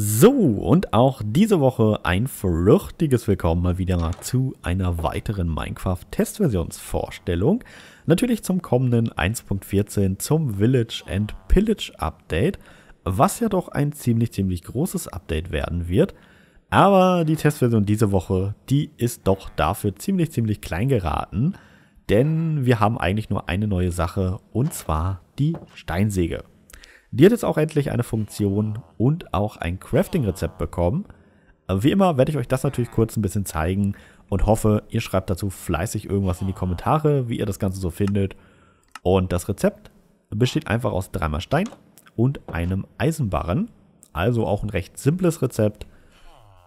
So, und auch diese Woche ein fruchtiges Willkommen mal wieder zu einer weiteren Minecraft-Testversionsvorstellung. Natürlich zum kommenden 1.14 zum Village and Pillage Update, was ja doch ein ziemlich, ziemlich großes Update werden wird. Aber die Testversion diese Woche, die ist doch dafür ziemlich, ziemlich klein geraten, denn wir haben eigentlich nur eine neue Sache und zwar die Steinsäge. Die hat jetzt auch endlich eine Funktion und auch ein Crafting-Rezept bekommen. Wie immer werde ich euch das natürlich kurz ein bisschen zeigen und hoffe, ihr schreibt dazu fleißig irgendwas in die Kommentare, wie ihr das Ganze so findet. Und das Rezept besteht einfach aus dreimal Stein und einem Eisenbarren. Also auch ein recht simples Rezept.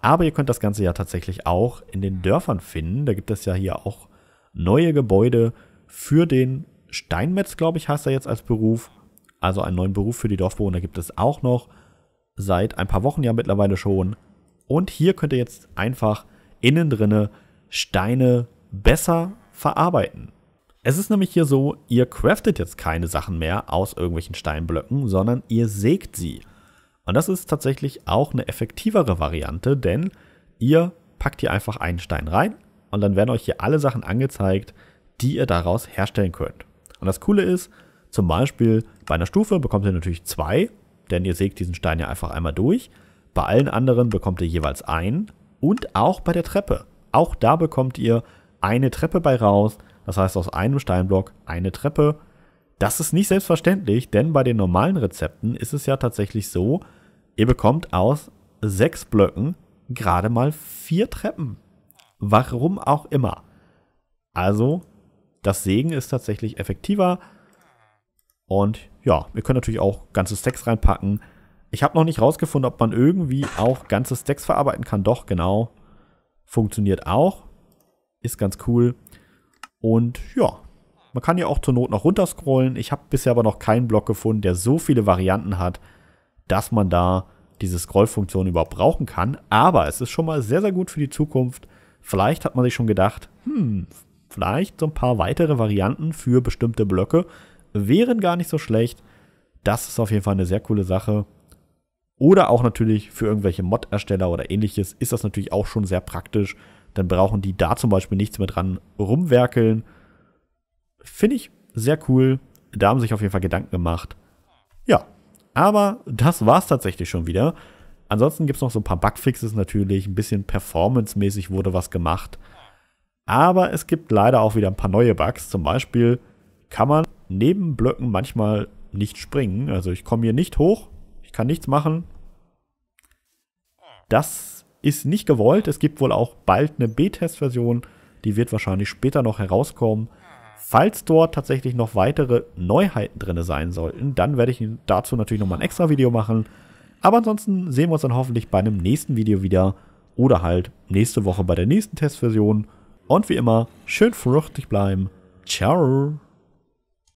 Aber ihr könnt das Ganze ja tatsächlich auch in den Dörfern finden. Da gibt es ja hier auch neue Gebäude für den Steinmetz, glaube ich, heißt er jetzt als Beruf. Also einen neuen Beruf für die Dorfbewohner gibt es auch noch. Seit ein paar Wochen ja mittlerweile schon. Und hier könnt ihr jetzt einfach innen drinne Steine besser verarbeiten. Es ist nämlich hier so, ihr craftet jetzt keine Sachen mehr aus irgendwelchen Steinblöcken, sondern ihr sägt sie. Und das ist tatsächlich auch eine effektivere Variante, denn ihr packt hier einfach einen Stein rein und dann werden euch hier alle Sachen angezeigt, die ihr daraus herstellen könnt. Und das Coole ist, zum Beispiel bei einer Stufe bekommt ihr natürlich zwei, denn ihr sägt diesen Stein ja einfach einmal durch. Bei allen anderen bekommt ihr jeweils einen und auch bei der Treppe. Auch da bekommt ihr eine Treppe bei raus, das heißt aus einem Steinblock eine Treppe. Das ist nicht selbstverständlich, denn bei den normalen Rezepten ist es ja tatsächlich so, ihr bekommt aus sechs Blöcken gerade mal vier Treppen. Warum auch immer. Also, das Sägen ist tatsächlich effektiver und ja, ihr könnt natürlich auch ganze Stacks reinpacken. Ich habe noch nicht rausgefunden, ob man irgendwie auch ganze Stacks verarbeiten kann. Doch, genau. Funktioniert auch. Ist ganz cool. Und ja, man kann ja auch zur Not noch runterscrollen. Ich habe bisher aber noch keinen Block gefunden, der so viele Varianten hat, dass man da diese Scrollfunktion überhaupt brauchen kann. Aber es ist schon mal sehr, sehr gut für die Zukunft. Vielleicht hat man sich schon gedacht, hm, vielleicht so ein paar weitere Varianten für bestimmte Blöcke, wären gar nicht so schlecht. Das ist auf jeden Fall eine sehr coole Sache. Oder auch natürlich für irgendwelche Mod-Ersteller oder ähnliches ist das natürlich auch schon sehr praktisch. Dann brauchen die da zum Beispiel nichts mehr dran rumwerkeln. Finde ich sehr cool. Da haben sich auf jeden Fall Gedanken gemacht. Ja, aber das war es tatsächlich schon wieder. Ansonsten gibt es noch so ein paar Bugfixes natürlich. Ein bisschen performance-mäßig wurde was gemacht. Aber es gibt leider auch wieder ein paar neue Bugs. Zum Beispiel kann man neben Blöcken manchmal nicht springen. Also ich komme hier nicht hoch, ich kann nichts machen. Das ist nicht gewollt. Es gibt wohl auch bald eine B-Test-Version. Die wird wahrscheinlich später noch herauskommen. Falls dort tatsächlich noch weitere Neuheiten drin sein sollten, dann werde ich dazu natürlich nochmal ein extra Video machen. Aber ansonsten sehen wir uns dann hoffentlich bei einem nächsten Video wieder oder halt nächste Woche bei der nächsten Testversion. Und wie immer, schön fruchtig bleiben. Ciao!